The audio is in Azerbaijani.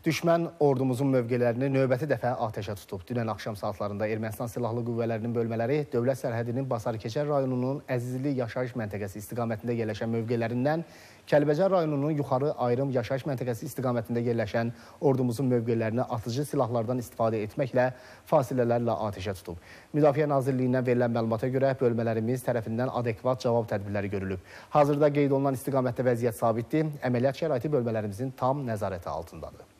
Düşmən ordumuzun mövqələrini növbəti dəfə atəşə tutub. Dünən axşam saatlarında Ermənistan Silahlı Qüvvələrinin bölmələri dövlət sərhədinin Basarkeçər rayonunun Əzizli yaşayış məntəqəsi istiqamətində yerləşən mövqələrindən Kəlbəcər rayonunun yuxarı ayrım yaşayış məntəqəsi istiqamətində yerləşən ordumuzun mövqələrini atıcı silahlardan istifadə etməklə fasilələrlə atəşə tutub. Müdafiə Nazirliyindən verilən məlumata görə bölmələrimiz tərəfindən adekvat cavab tədbirləri görülüb. Hazırda qeyd olunan istiqamətdə vəziyyət sabitdir. Əməliyyat şəraiti bölmələrimizin tam nəzarəti altındadır.